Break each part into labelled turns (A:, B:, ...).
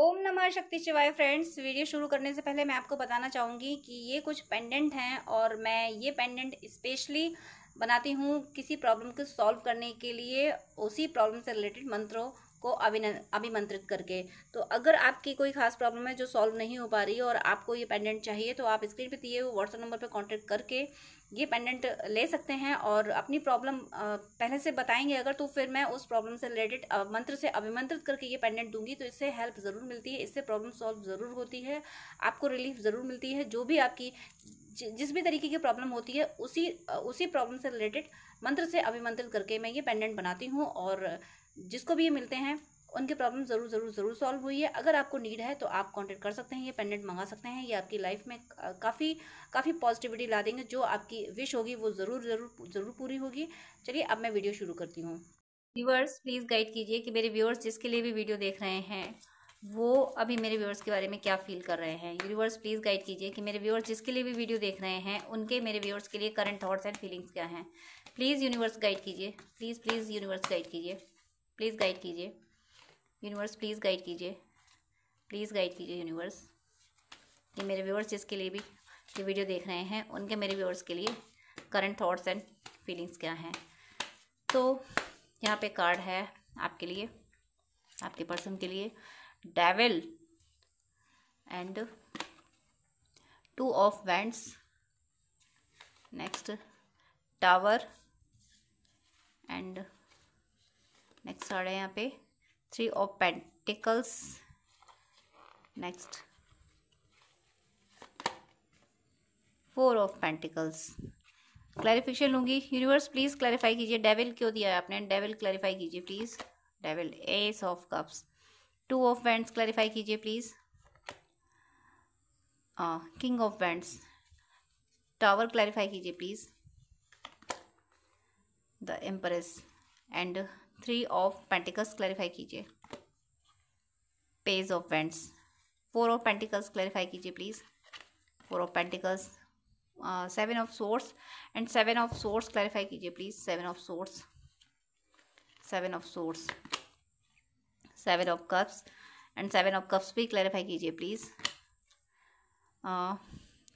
A: ओम नमः शक्ति शिवाय फ्रेंड्स वीडियो शुरू करने से पहले मैं आपको बताना चाहूँगी कि ये कुछ पेंडेंट हैं और मैं ये पेंडेंट स्पेशली बनाती हूँ किसी प्रॉब्लम को सॉल्व करने के लिए उसी प्रॉब्लम से रिलेटेड मंत्रों को अभिमंत्रित करके तो अगर आपकी कोई खास प्रॉब्लम है जो सॉल्व नहीं हो पा रही है और आपको ये पेंडेंट चाहिए तो आप स्क्रीन पे दिए हुए व्हाट्सअप नंबर पे कांटेक्ट करके ये पेंडेंट ले सकते हैं और अपनी प्रॉब्लम पहले से बताएंगे अगर तो फिर मैं उस प्रॉब्लम से रिलेटेड मंत्र से अभिमंत्रित करके ये पेंडेंट दूंगी तो इससे हेल्प ज़रूर मिलती है इससे प्रॉब्लम सॉल्व ज़रूर होती है आपको रिलीफ ज़रूर मिलती है जो भी आपकी जिस भी तरीके की प्रॉब्लम होती है उसी उसी प्रॉब्लम से रिलेटेड मंत्र से अभिमंत्रित करके मैं ये पेंडेंट बनाती हूँ और जिसको भी ये मिलते हैं उनकी प्रॉब्लम ज़रूर ज़रूर ज़रूर सॉल्व हुई है अगर आपको नीड है तो आप कांटेक्ट कर सकते हैं ये पेंडेंट मंगा सकते हैं ये आपकी लाइफ में काफ़ी काफ़ी पॉजिटिविटी ला देंगे जो आपकी विश होगी वो ज़रूर ज़रूर ज़रूर पूरी होगी चलिए अब मैं वीडियो शुरू करती हूँ व्यूअर्स प्लीज़ गाइड कीजिए कि मेरे व्यूअर्स जिसके लिए भी वीडियो देख रहे हैं वो अभी मेरे व्यूअर्स के बारे में क्या फील कर रहे हैं यूनिवर्स प्लीज़ गाइड कीजिए कि मेरे व्यूअर्स जिसके लिए भी वीडियो देख रहे हैं उनके मेरे व्यूअर्स के लिए करंट थॉट्स एंड फीलिंग्स क्या हैं प्लीज़ यूनिवर्स गाइड कीजिए प्लीज़ प्लीज़ यूनिवर्स गाइड कीजिए प्लीज़ गाइड कीजिए यूनिवर्स प्लीज़ गाइड कीजिए प्लीज़ गाइड कीजिए यूनिवर्स ये मेरे व्यूअर्स जिसके लिए भी ये वीडियो देख रहे हैं उनके मेरे व्यूअर्स के लिए करंट थॉट्स एंड फीलिंग्स क्या हैं तो यहाँ पे कार्ड है आपके लिए आपके पर्सन के लिए devil and two of wands next tower and next आ रहा है यहाँ पे three of pentacles next four of pentacles clarification लूँगी यूनिवर्स प्लीज़ क्लैरिफाई कीजिए डेविल क्यों दिया है आपने डेविल क्लैरिफाई कीजिए please devil ace of cups two of wands clarify कीजिए please king of wands tower clarify कीजिए please the emperor and three of pentacles clarify कीजिए page of wands four of pentacles clarify कीजिए please four of pentacles seven of swords and seven of swords clarify कीजिए please seven of swords seven of swords seven of cups and seven of cups भी clarify कीजिए please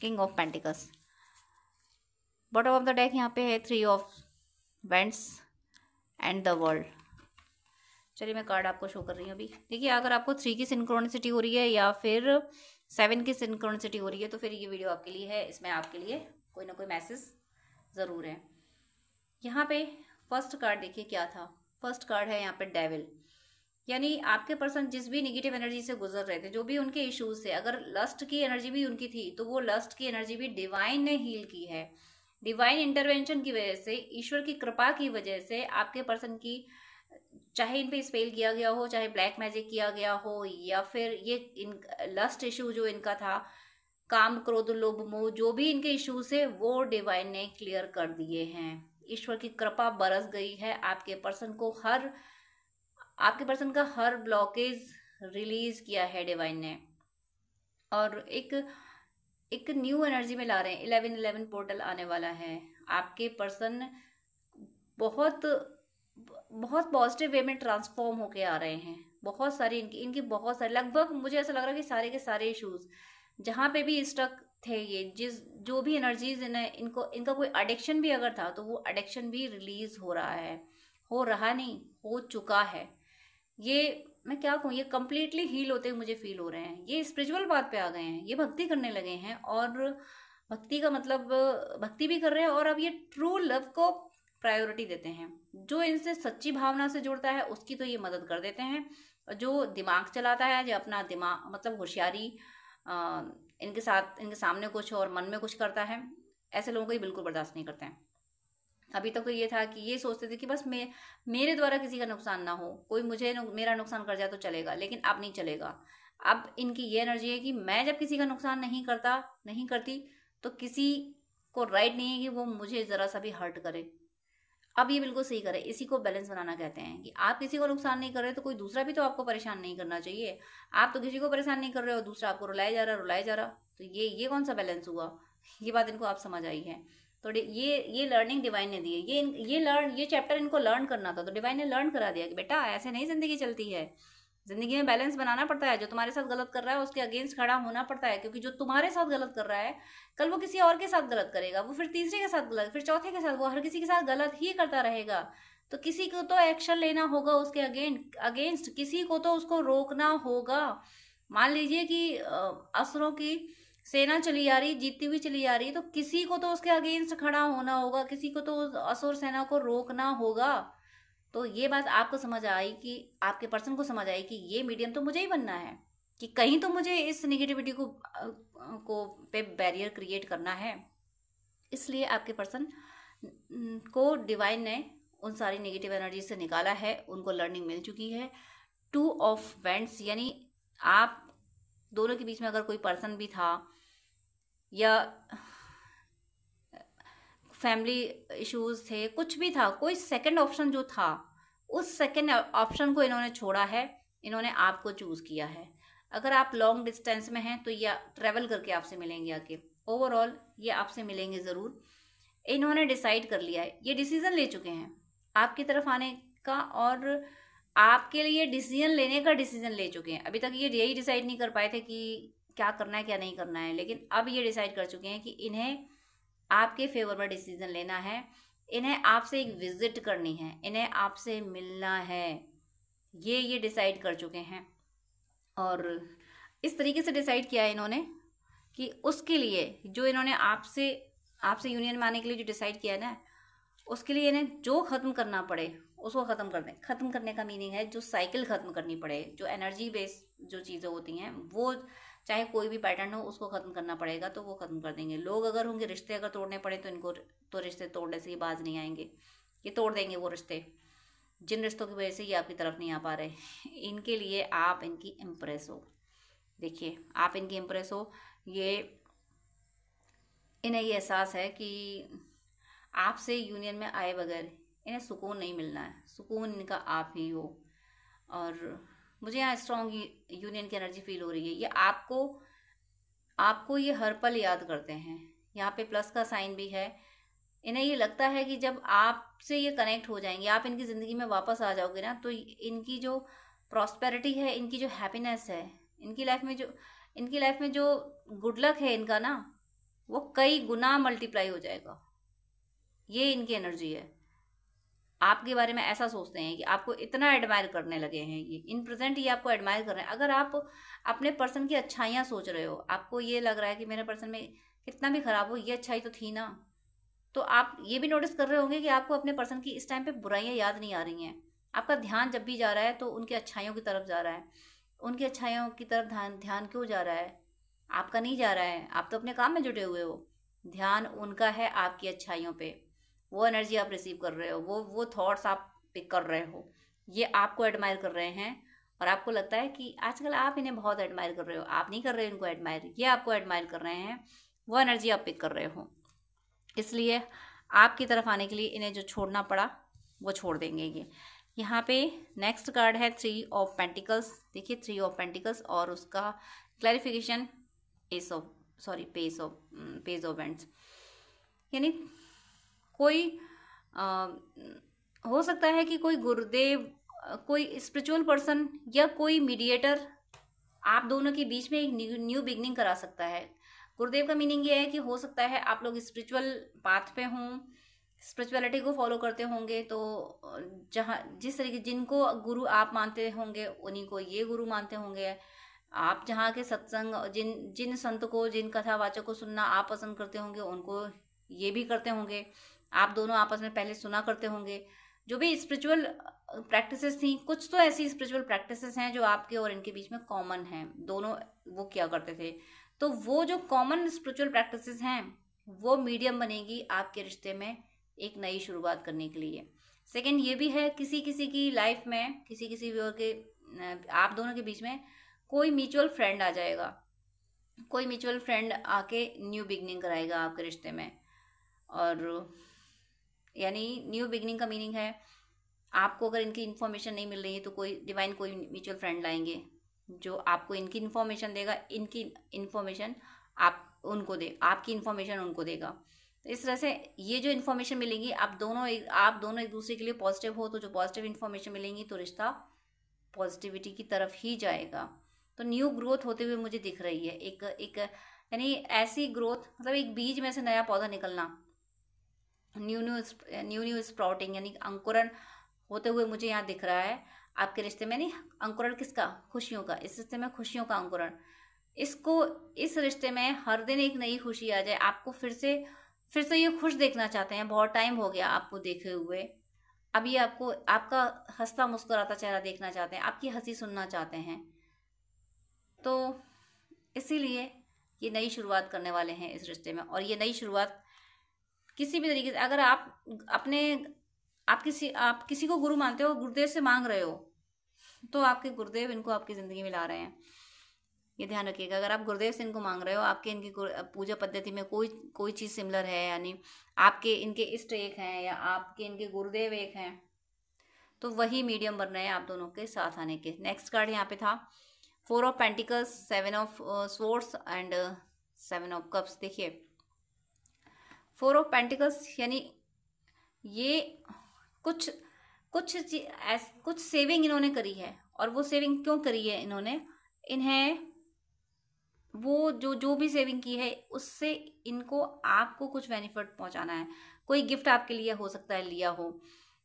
A: king of pentacles bottom of the deck यहाँ पे है three of wands and the world चलिए मैं card आपको show कर रही हूँ अभी देखिए अगर आपको थ्री की सिंक्रोनिसिटी हो रही है या फिर सेवन की सिंक्रोनिसिटी हो रही है तो फिर ये वीडियो आपके लिए है इसमें आपके लिए कोई ना कोई मैसेज ज़रूर है यहाँ पे फर्स्ट कार्ड देखिए क्या था फर्स्ट कार्ड है यहाँ पे डेविल यानी आपके पर्सन जिस भी निगेटिव एनर्जी से गुजर रहे थे जो भी उनके इशूज़ थे अगर लस्ट की एनर्जी भी उनकी थी तो वो लस्ट की एनर्जी भी डिवाइन ने हील की है डिवाइन इंटरवेंशन की वजह से ईश्वर की कृपा की वजह से आपके पर्सन की चाहे इन पे स्पेल किया गया हो चाहे ब्लैक मैजिक किया गया हो या फिर ये इन लस्ट इशू जो इनका था काम क्रोध लोभ मोह जो भी इनके इश्यूज है वो डिवाइन ने क्लियर कर दिए हैं ईश्वर की कृपा बरस गई है आपके पर्सन को हर आपके पर्सन का हर ब्लॉकेज रिलीज किया है डिवाइन ने और एक एक न्यू एनर्जी में ला रहे हैं इलेवन इलेवन पोर्टल आने वाला है आपके पर्सन बहुत बहुत पॉजिटिव वे में ट्रांसफॉर्म होके आ रहे हैं बहुत सारी इनकी इनकी बहुत सारे लगभग मुझे ऐसा लग रहा है कि सारे के सारे इशूज़ जहाँ पे भी स्टक थे ये जिस जो भी एनर्जीज इन्हें इनको इनका कोई एडिक्शन भी अगर था तो वो एडिक्शन भी रिलीज़ हो रहा है हो रहा नहीं हो चुका है ये मैं क्या कहूँ ये कम्प्लीटली हील होते हुए मुझे फील हो रहे हैं ये स्पिरिचुअल बात पे आ गए हैं ये भक्ति करने लगे हैं और भक्ति का मतलब भक्ति भी कर रहे हैं और अब ये ट्रू लव को प्रायोरिटी देते हैं जो इनसे सच्ची भावना से जुड़ता है उसकी तो ये मदद कर देते हैं और जो दिमाग चलाता है जो अपना दिमाग मतलब होशियारी इनके साथ इनके सामने कुछ और मन में कुछ करता है ऐसे लोगों को ये बिल्कुल बर्दाश्त नहीं करते हैं अभी तक तो ये था कि ये सोचते थे कि बस मे मेरे द्वारा किसी का नुकसान ना हो कोई मुझे नु, मेरा नुकसान कर जाए तो चलेगा लेकिन अब नहीं चलेगा अब इनकी ये एनर्जी है कि मैं जब किसी का नुकसान नहीं करता नहीं करती तो किसी को राइट नहीं है कि वो मुझे ज़रा सा भी हर्ट करे अब ये बिल्कुल सही करें इसी को बैलेंस बनाना कहते हैं कि आप किसी को नुकसान नहीं कर रहे तो कोई दूसरा भी तो आपको परेशान नहीं करना चाहिए आप तो किसी को परेशान नहीं कर रहे हो दूसरा आपको रुलाया जा रहा रुलाया जा रहा तो ये ये कौन सा बैलेंस हुआ ये बात इनको आप समझ आई है तो ये ये लर्निंग डिवाइन ने दी है ये ये लर्न ये चैप्टर इनको लर्न करना था तो डिवाइन ने लर्न करा दिया कि बेटा ऐसे नहीं ज़िंदगी चलती है ज़िंदगी में बैलेंस बनाना पड़ता है जो तुम्हारे साथ गलत कर रहा है उसके अगेंस्ट खड़ा होना पड़ता है क्योंकि जो तुम्हारे साथ गलत कर रहा है कल वो किसी और के साथ गलत करेगा वो फिर तीसरे के साथ गलत फिर चौथे के साथ वो हर किसी के साथ गलत ही करता रहेगा तो किसी को तो एक्शन लेना होगा उसके अगेन अगेंस्ट किसी को तो उसको रोकना होगा मान लीजिए कि असरों की सेना चली आ रही जीतती हुई चली आ रही है तो किसी को तो उसके अगेंस्ट खड़ा होना होगा किसी को तो असुर सेना को रोकना होगा तो ये बात आपको समझ आई कि आपके पर्सन को समझ आई कि ये मीडियम तो मुझे ही बनना है कि कहीं तो मुझे इस निगेटिविटी को को पे बैरियर क्रिएट करना है इसलिए आपके पर्सन को डिवाइन ने उन सारी नेगेटिव एनर्जी से निकाला है उनको लर्निंग मिल चुकी है टू ऑफ वेंट्स यानी आप दोनों के बीच में अगर कोई पर्सन भी था या फैमिली इश्यूज थे कुछ भी था कोई सेकंड ऑप्शन जो था उस सेकेंड ऑप्शन को इन्होंने छोड़ा है इन्होंने आपको चूज़ किया है अगर आप लॉन्ग डिस्टेंस में हैं तो ये ट्रेवल करके आपसे मिलेंगे आके ओवरऑल ये आपसे मिलेंगे ज़रूर इन्होंने डिसाइड कर लिया है ये डिसीज़न ले चुके हैं आपकी तरफ आने का और आपके लिए डिसीजन लेने का डिसीजन ले चुके हैं अभी तक ये यही डिसाइड नहीं कर पाए थे कि क्या करना है क्या नहीं करना है लेकिन अब ये डिसाइड कर चुके हैं कि इन्हें आपके फेवर में डिसीजन लेना है इन्हें आपसे एक विज़िट करनी है इन्हें आपसे मिलना है ये ये डिसाइड कर चुके हैं और इस तरीके से डिसाइड किया है इन्होंने कि उसके लिए जो इन्होंने आपसे आपसे यूनियन में आने के लिए जो डिसाइड किया है ना उसके लिए इन्हें जो ख़त्म करना पड़े उसको ख़त्म कर दें ख़त्म करने का मीनिंग है जो साइकिल ख़त्म करनी पड़े जो एनर्जी बेस्ड जो चीज़ें होती हैं वो चाहे कोई भी पैटर्न हो उसको ख़त्म करना पड़ेगा तो वो ख़त्म कर देंगे लोग अगर होंगे रिश्ते अगर तोड़ने पड़े तो इनको तो रिश्ते तोड़ने से ये बाज नहीं आएंगे ये तोड़ देंगे वो रिश्ते जिन रिश्तों की वजह से ये आपकी तरफ नहीं आ पा रहे इनके लिए आप इनकी इम्प्रेस हो देखिए आप इनकी इम्प्रेस हो ये इन्हें ये एहसास है कि आपसे यूनियन में आए बगैर इन्हें सुकून नहीं मिलना है सुकून इनका आप ही हो और मुझे यहाँ स्ट्रॉन्ग यूनियन की एनर्जी फील हो रही है ये आपको आपको ये हर पल याद करते हैं यहाँ पे प्लस का साइन भी है इन्हें ये लगता है कि जब आपसे ये कनेक्ट हो जाएंगे आप इनकी ज़िंदगी में वापस आ जाओगे ना तो इनकी जो प्रॉस्पेरिटी है इनकी जो हैप्पीनेस है इनकी लाइफ में जो इनकी लाइफ में जो गुड लक है इनका ना वो कई गुना मल्टीप्लाई हो जाएगा ये इनकी एनर्जी है आपके बारे में ऐसा सोचते हैं कि आपको इतना एडमायर करने लगे हैं ये इन प्रेजेंट ये आपको एडमायर कर रहे हैं अगर आप अपने पर्सन की अच्छाइयाँ सोच रहे हो आपको ये लग रहा है कि मेरे पर्सन में कितना भी खराब हो ये अच्छाई तो थी ना तो आप ये भी नोटिस कर रहे होंगे कि आपको अपने पर्सन की इस टाइम पे बुराइयाँ याद नहीं आ रही हैं आपका ध्यान जब भी जा रहा है तो उनकी अच्छाइयों की तरफ जा रहा है उनकी अच्छाइयों की तरफ ध्यान ध्यान क्यों जा रहा है आपका नहीं जा रहा है आप तो अपने काम में जुटे हुए हो ध्यान उनका है आपकी अच्छाइयों पर वो एनर्जी आप रिसीव कर रहे हो वो वो थॉट्स आप पिक कर रहे हो ये आपको एडमायर कर रहे हैं और आपको लगता है कि आजकल आप इन्हें बहुत एडमायर कर रहे हो आप नहीं कर रहे इनको एडमायर ये आपको एडमायर कर रहे हैं वो एनर्जी आप पिक कर रहे हो इसलिए आपकी तरफ आने के लिए इन्हें जो छोड़ना पड़ा वो छोड़ देंगे ये यहाँ पे नेक्स्ट कार्ड है थ्री ऑफ पेंटिकल्स देखिए थ्री ऑफ पेंटिकल्स और उसका clarification ace of sorry page of page of wands यानी कोई आ, हो सकता है कि कोई गुरुदेव कोई स्पिरिचुअल पर्सन या कोई मीडिएटर आप दोनों के बीच में एक न्यू, न्यू बिगनिंग करा सकता है गुरुदेव का मीनिंग ये है कि हो सकता है आप लोग स्पिरिचुअल पाथ पे हों स्पिरिचुअलिटी को फॉलो करते होंगे तो जहाँ जिस तरीके जिनको गुरु आप मानते होंगे उन्हीं को ये गुरु मानते होंगे आप जहाँ के सत्संग जिन जिन संत को जिन कथावाचक को सुनना आप पसंद करते होंगे उनको ये भी करते होंगे आप दोनों आपस में पहले सुना करते होंगे जो भी स्पिरिचुअल प्रैक्टिसेस थी कुछ तो ऐसी स्पिरिचुअल प्रैक्टिसेस हैं जो आपके और इनके बीच में कॉमन हैं दोनों वो किया करते थे तो वो जो कॉमन स्पिरिचुअल प्रैक्टिसेस हैं वो मीडियम बनेगी आपके रिश्ते में एक नई शुरुआत करने के लिए सेकेंड ये भी है किसी किसी की लाइफ में किसी किसी व्यूअर के आप दोनों के बीच में कोई म्यूचुअल फ्रेंड आ जाएगा कोई म्यूचुअल फ्रेंड आके न्यू बिगनिंग कराएगा आपके रिश्ते में और यानी न्यू बिगनिंग का मीनिंग है आपको अगर इनकी इन्फॉर्मेशन नहीं मिल रही है तो कोई डिवाइन कोई म्यूचुअल फ्रेंड लाएंगे जो आपको इनकी इन्फॉर्मेशन देगा इनकी इन्फॉर्मेशन आप उनको दे आपकी इन्फॉर्मेशन उनको देगा तो इस तरह से ये जो इन्फॉर्मेशन मिलेंगी आप दोनों एक आप दोनों एक दूसरे के लिए पॉजिटिव हो तो जो पॉजिटिव इन्फॉर्मेशन मिलेंगी तो रिश्ता पॉजिटिविटी की तरफ ही जाएगा तो न्यू ग्रोथ होते हुए मुझे दिख रही है एक एक यानी ऐसी ग्रोथ मतलब एक बीज में से नया पौधा निकलना new new new new sprouting यानी अंकुरन होते हुए मुझे यहाँ दिख रहा है आपके रिश्ते में नहीं अंकुरण किसका खुशियों का इस रिश्ते में खुशियों का अंकुरण इसको इस रिश्ते में हर दिन एक नई खुशी आ जाए आपको फिर से फिर से ये खुश देखना चाहते हैं बहुत टाइम हो गया आपको देखे हुए अब ये आपको आपका हंसता मुस्कुराता चेहरा देखना चाहते हैं आपकी हंसी सुनना चाहते हैं तो इसीलिए ये नई शुरुआत करने वाले हैं इस रिश्ते में और ये नई शुरुआत किसी भी तरीके से अगर आप अपने आप किसी आप किसी को गुरु मानते हो गुरुदेव से मांग रहे हो तो आपके गुरुदेव इनको आपकी ज़िंदगी में ला रहे हैं ये ध्यान रखिएगा अगर आप गुरुदेव से इनको मांग रहे हो आपके इनकी पूजा पद्धति में कोई कोई चीज़ सिमिलर है यानी आपके इनके इष्ट एक हैं या आपके इनके गुरुदेव एक हैं तो वही मीडियम बन रहे हैं आप दोनों के साथ आने के नेक्स्ट कार्ड यहाँ पे था four of pentacles seven of swords and seven of cups देखिए फोर ऑफ पेंटिकल्स यानी ये कुछ कुछ एस, कुछ सेविंग इन्होंने करी है और वो सेविंग क्यों करी है इन्होंने इन्हें वो जो जो भी सेविंग की है उससे इनको आपको कुछ बेनिफिट पहुंचाना है कोई गिफ्ट आपके लिए हो सकता है लिया हो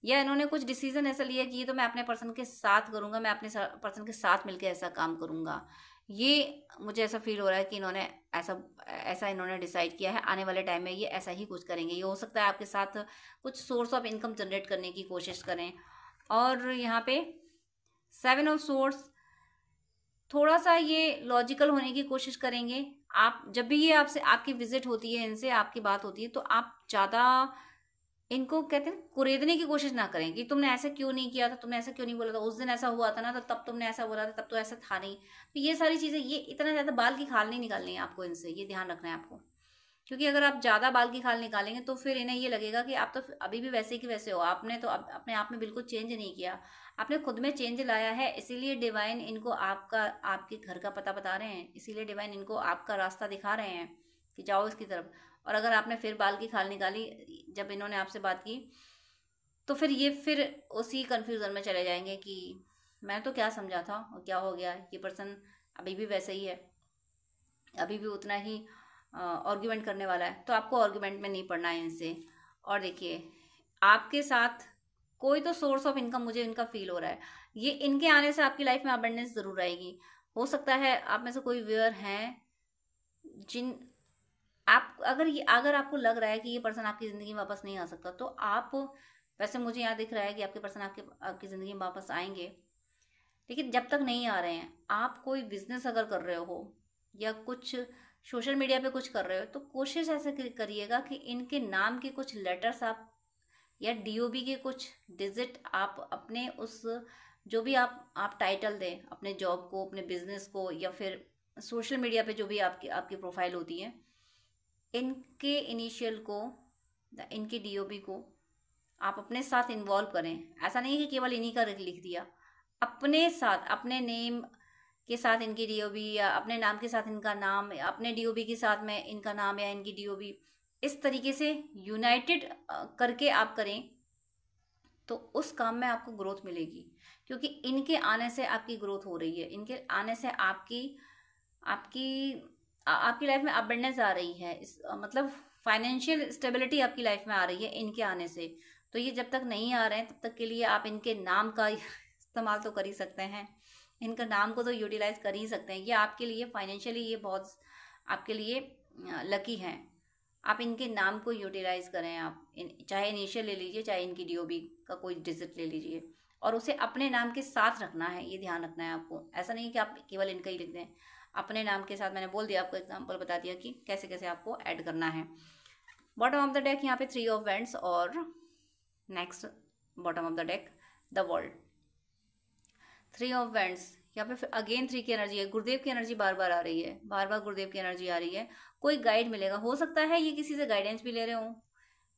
A: या इन्होंने कुछ डिसीजन ऐसा लिया कि ये तो मैं अपने पर्सन के साथ करूँगा मैं अपने पर्सन के साथ मिलकर ऐसा काम करूँगा ये मुझे ऐसा फील हो रहा है कि इन्होंने ऐसा ऐसा इन्होंने डिसाइड किया है आने वाले टाइम में ये ऐसा ही कुछ करेंगे ये हो सकता है आपके साथ कुछ सोर्स ऑफ इनकम जनरेट करने की कोशिश करें और यहाँ पे सेवन ऑफ सोर्स थोड़ा सा ये लॉजिकल होने की कोशिश करेंगे आप जब भी ये आपसे आपकी विजिट होती है इनसे आपकी बात होती है तो आप ज़्यादा इनको कहते हैं कुरेदने की कोशिश ना करें कि तुमने ऐसा क्यों नहीं किया था तुमने ऐसा क्यों नहीं बोला था उस दिन ऐसा हुआ था ना तो तब तुमने ऐसा बोला था तब तो ऐसा था नहीं तो ये सारी चीज़ें ये इतना ज़्यादा बाल की खाल नहीं निकालनी है आपको इनसे ये ध्यान रखना है आपको क्योंकि अगर आप ज़्यादा बाल की खाल निकालेंगे तो फिर इन्हें ये लगेगा कि आप तो अभी भी वैसे की वैसे हो आपने तो अपने आप में बिल्कुल चेंज नहीं किया आपने खुद में चेंज लाया है इसीलिए डिवाइन इनको आपका आपके घर का पता बता रहे हैं इसीलिए डिवाइन इनको आपका रास्ता दिखा रहे हैं कि जाओ इसकी तरफ और अगर आपने फिर बाल की खाल निकाली जब इन्होंने आपसे बात की तो फिर ये फिर उसी कन्फ्यूज़न में चले जाएंगे कि मैं तो क्या समझा था और क्या हो गया ये पर्सन अभी भी वैसे ही है अभी भी उतना ही आर्ग्यूमेंट करने वाला है तो आपको आर्ग्यूमेंट में नहीं पड़ना है इनसे और देखिए आपके साथ कोई तो सोर्स ऑफ इनकम मुझे इनका फील हो रहा है ये इनके आने से आपकी लाइफ में अबेंडेंस ज़रूर आएगी हो सकता है आप में से कोई व्यूअर हैं जिन आप अगर ये अगर आपको लग रहा है कि ये पर्सन आपकी ज़िंदगी में वापस नहीं आ सकता तो आप वैसे मुझे यहाँ दिख रहा है कि आपके पर्सन आपके आपकी ज़िंदगी में वापस आएंगे लेकिन जब तक नहीं आ रहे हैं आप कोई बिजनेस अगर कर रहे हो या कुछ सोशल मीडिया पे कुछ कर रहे हो तो कोशिश ऐसे करिएगा कि इनके नाम के कुछ लेटर्स आप या डी के कुछ डिजिट आप अपने उस जो भी आप आप टाइटल दें अपने जॉब को अपने बिजनेस को या फिर सोशल मीडिया पे जो भी आपकी आपकी प्रोफाइल होती है इनके इनिशियल को इनके डीओपी को आप अपने साथ इन्वॉल्व करें ऐसा नहीं है कि केवल इन्हीं का लिख दिया अपने साथ अपने नेम के साथ इनकी डीओबी या अपने नाम के साथ इनका नाम अपने डीओबी के साथ में इनका नाम या इनकी डीओबी इस तरीके से यूनाइटेड करके आप करें तो उस काम में आपको ग्रोथ मिलेगी क्योंकि इनके आने से आपकी ग्रोथ हो रही है इनके आने से आपकी आपकी आपकी लाइफ में अबंडेंस आ रही है इस मतलब फाइनेंशियल स्टेबिलिटी आपकी लाइफ में आ रही है इनके आने से तो ये जब तक नहीं आ रहे हैं तब तक के लिए आप इनके नाम का इस्तेमाल तो कर ही सकते हैं इनका नाम को तो यूटिलाइज कर ही सकते हैं ये आपके लिए फाइनेंशियली ये बहुत आपके लिए लकी हैं आप इनके नाम को यूटिलाइज करें आप इन चाहे इनिशियल ले लीजिए चाहे इनकी डीओबी का कोई डिजिट ले लीजिए और उसे अपने नाम के साथ रखना है ये ध्यान रखना है आपको ऐसा नहीं कि आप केवल इनका ही लिख दें अपने नाम के साथ मैंने बोल दिया आपको एग्जाम्पल बता दिया कि कैसे कैसे आपको ऐड करना है बॉटम ऑफ द डेक यहाँ पे थ्री ऑफ वेंट्स और next bottom of the deck the world three of wands यहाँ पे फिर अगेन थ्री की एनर्जी है गुरुदेव की एनर्जी बार बार आ रही है बार बार गुरुदेव की एनर्जी आ रही है कोई गाइड मिलेगा हो सकता है ये किसी से गाइडेंस भी ले रहे हो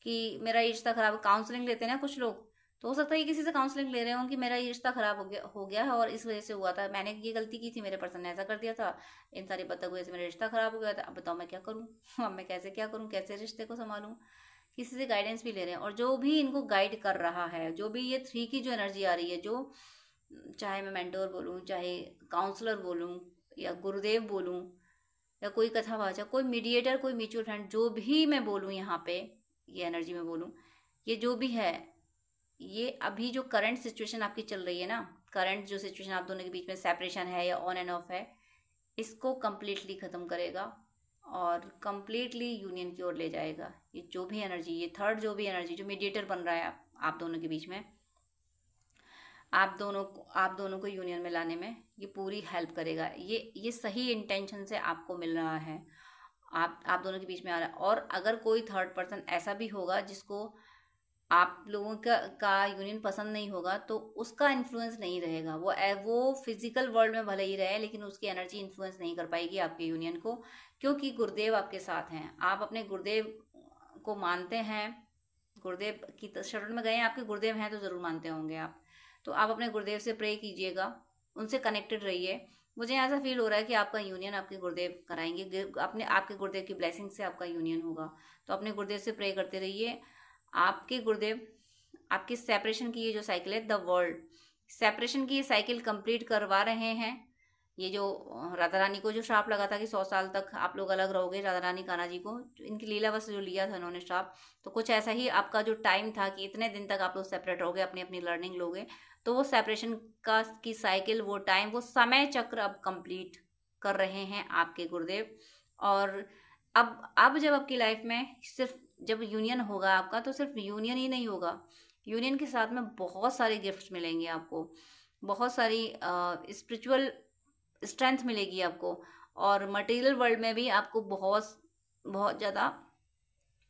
A: कि मेरा रिश्ता खराब काउंसलिंग लेते हैं ना कुछ लोग तो हो सकता है किसी से काउंसलिंग ले रहे हो कि मेरा ये रिश्ता ख़राब हो गया हो गया है और इस वजह से हुआ था मैंने ये गलती की थी मेरे पर्सन ने ऐसा कर दिया था इन सारी वजह से मेरा रिश्ता ख़राब हो गया था अब बताओ मैं क्या करूँ अब मैं कैसे क्या करूँ कैसे रिश्ते को संभालूँ किसी से गाइडेंस भी ले रहे हैं और जो भी इनको गाइड कर रहा है जो भी ये थ्री की जो एनर्जी आ रही है जो चाहे मैं मैंटोर बोलूँ चाहे काउंसलर बोलूँ या गुरुदेव बोलूँ या कोई कथावाचा कोई मीडिएटर कोई म्यूचुअल फ्रेंड जो भी मैं बोलूँ यहाँ पे ये एनर्जी में बोलूँ ये जो भी है ये अभी जो करंट सिचुएशन आपकी चल रही है ना करंट जो सिचुएशन आप दोनों के बीच में सेपरेशन है या ऑन एंड ऑफ है इसको कम्प्लीटली ख़त्म करेगा और कम्प्लीटली यूनियन की ओर ले जाएगा ये जो भी एनर्जी ये थर्ड जो भी एनर्जी जो मीडिएटर बन रहा है आप, आप दोनों के बीच में आप दोनों को आप दोनों को यूनियन में लाने में ये पूरी हेल्प करेगा ये ये सही इंटेंशन से आपको मिल रहा है आप आप दोनों के बीच में आ रहा है और अगर कोई थर्ड पर्सन ऐसा भी होगा जिसको आप लोगों का का यूनियन पसंद नहीं होगा तो उसका इन्फ्लुएंस नहीं रहेगा वो वो फिजिकल वर्ल्ड में भले ही रहे लेकिन उसकी एनर्जी इन्फ्लुएंस नहीं कर पाएगी आपके यूनियन को क्योंकि गुरुदेव आपके साथ हैं आप अपने गुरुदेव को मानते हैं गुरुदेव की शरण में गए आपके गुरुदेव हैं तो ज़रूर मानते होंगे आप तो आप अपने गुरुदेव से प्रे कीजिएगा उनसे कनेक्टेड रहिए मुझे ऐसा फील हो रहा है कि आपका यूनियन आपके गुरुदेव कराएंगे अपने आपके गुरुदेव की ब्लेसिंग से आपका यूनियन होगा तो अपने गुरुदेव से प्रे करते रहिए आपके गुरुदेव आपकी सेपरेशन की ये जो साइकिल है द वर्ल्ड सेपरेशन की ये साइकिल कंप्लीट करवा रहे हैं ये जो राधा रानी को जो श्राप लगा था कि सौ साल तक आप लोग अलग रहोगे राधा रानी काना जी को इनकी लीलावश जो लिया था इन्होंने श्राप तो कुछ ऐसा ही आपका जो टाइम था कि इतने दिन तक आप लोग सेपरेट रहोगे अपनी अपनी लर्निंग लोगे तो वो सेपरेशन का की साइकिल वो टाइम वो समय चक्र अब कंप्लीट कर रहे हैं आपके गुरुदेव और अब अब जब आपकी लाइफ में सिर्फ जब यूनियन होगा आपका तो सिर्फ यूनियन ही नहीं होगा यूनियन के साथ में बहुत सारे गिफ्ट्स मिलेंगे आपको बहुत सारी स्पिरिचुअल स्ट्रेंथ मिलेगी आपको और मटेरियल वर्ल्ड में भी आपको बहुत बहुत ज़्यादा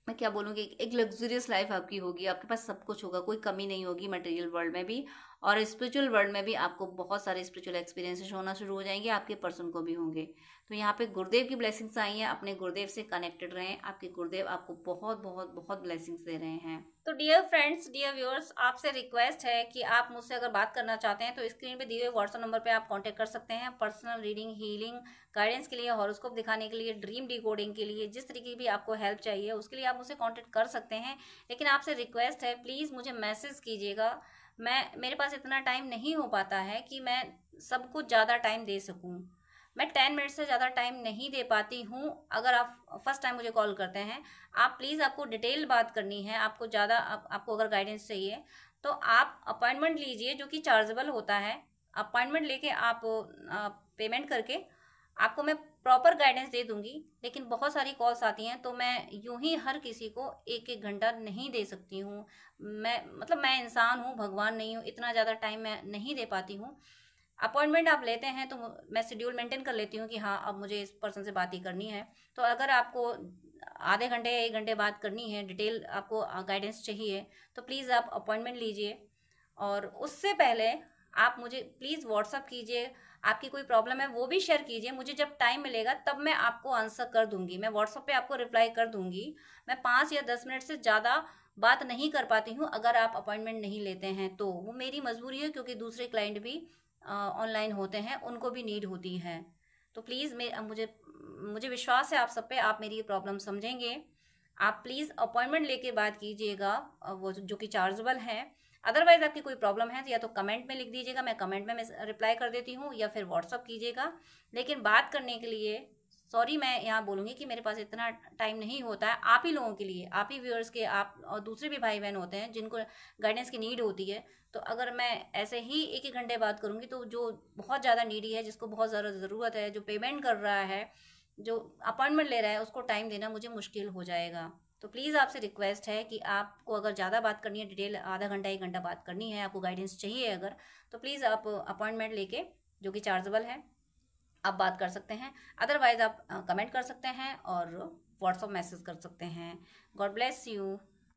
A: मैं क्या बोलूँगी एक लग्जूरियस लाइफ आपकी होगी आपके पास सब कुछ होगा कोई कमी नहीं होगी मटेरियल वर्ल्ड में भी और स्पिरिचुअल वर्ल्ड में भी आपको बहुत सारे स्पिरिचुअल एक्सपीरियंसेस होना शुरू हो जाएंगे आपके पर्सन को भी होंगे तो यहाँ पे गुरुदेव की ब्लेसिंग्स आई हैं अपने गुरुदेव से कनेक्टेड रहें आपके गुरुदेव आपको बहुत बहुत बहुत ब्लेसिंग्स दे रहे हैं तो डियर फ्रेंड्स डियर व्यूअर्स आपसे रिक्वेस्ट है कि आप मुझसे अगर बात करना चाहते हैं तो स्क्रीन पे दिए हुए व्हाट्सअप नंबर पे आप कांटेक्ट कर सकते हैं पर्सनल रीडिंग हीलिंग गाइडेंस के लिए हॉरोस्कोप दिखाने के लिए ड्रीम डिकोडिंग के लिए जिस तरीके की भी आपको हेल्प चाहिए उसके लिए आप मुझसे कॉन्टेक्ट कर सकते हैं लेकिन आपसे रिक्वेस्ट है प्लीज़ मुझे मैसेज कीजिएगा मैं मेरे पास इतना टाइम नहीं हो पाता है कि मैं सबको ज़्यादा टाइम दे सकूँ मैं टेन मिनट से ज़्यादा टाइम नहीं दे पाती हूँ अगर आप फर्स्ट टाइम मुझे कॉल करते हैं आप प्लीज़ आपको डिटेल बात करनी है आपको ज़्यादा आप, आपको अगर गाइडेंस चाहिए तो आप अपॉइंटमेंट लीजिए जो कि चार्जेबल होता है अपॉइंटमेंट लेके आप, आप पेमेंट करके आपको मैं प्रॉपर गाइडेंस दे दूंगी लेकिन बहुत सारी कॉल्स आती हैं तो मैं यूं ही हर किसी को एक एक घंटा नहीं दे सकती हूँ मैं मतलब मैं इंसान हूँ भगवान नहीं हूँ इतना ज़्यादा टाइम मैं नहीं दे पाती हूँ अपॉइंटमेंट आप लेते हैं तो मैं शेड्यूल मेंटेन कर लेती हूँ कि हाँ अब मुझे इस पर्सन से बात ही करनी है तो अगर आपको आधे घंटे या एक घंटे बात करनी है डिटेल आपको गाइडेंस चाहिए तो प्लीज़ आप अपॉइंटमेंट लीजिए और उससे पहले आप मुझे प्लीज़ व्हाट्सअप कीजिए आपकी कोई प्रॉब्लम है वो भी शेयर कीजिए मुझे जब टाइम मिलेगा तब मैं आपको आंसर कर दूंगी मैं व्हाट्सअप पे आपको रिप्लाई कर दूंगी मैं पाँच या दस मिनट से ज़्यादा बात नहीं कर पाती हूँ अगर आप अपॉइंटमेंट नहीं लेते हैं तो वो मेरी मजबूरी है क्योंकि दूसरे क्लाइंट भी ऑनलाइन होते हैं उनको भी नीड होती है तो प्लीज़ मे मुझे मुझे विश्वास है आप सब पे आप मेरी ये प्रॉब्लम समझेंगे आप प्लीज़ अपॉइंटमेंट लेके बात कीजिएगा वो जो कि चार्जेबल है अदरवाइज आपकी कोई प्रॉब्लम है तो या तो कमेंट में लिख दीजिएगा मैं कमेंट में रिप्लाई कर देती हूँ या फिर व्हाट्सअप कीजिएगा लेकिन बात करने के लिए सॉरी मैं यहाँ बोलूँगी कि मेरे पास इतना टाइम नहीं होता है आप ही लोगों के लिए आप ही व्यूअर्स के आप और दूसरे भी भाई बहन होते हैं जिनको गाइडेंस की नीड होती है तो अगर मैं ऐसे ही एक एक घंटे बात करूँगी तो जो बहुत ज़्यादा नीडी है जिसको बहुत ज़्यादा ज़रूरत है जो पेमेंट कर रहा है जो अपॉइंटमेंट ले रहा है उसको टाइम देना मुझे मुश्किल हो जाएगा तो प्लीज़ आपसे रिक्वेस्ट है कि आपको अगर ज़्यादा बात करनी है डिटेल आधा घंटा एक घंटा बात करनी है आपको गाइडेंस चाहिए अगर तो प्लीज़ आप अपॉइंटमेंट लेके जो कि चार्जेबल है आप बात कर सकते हैं अदरवाइज आप कमेंट कर सकते हैं और व्हाट्सअप मैसेज कर सकते हैं गॉड ब्लेस यू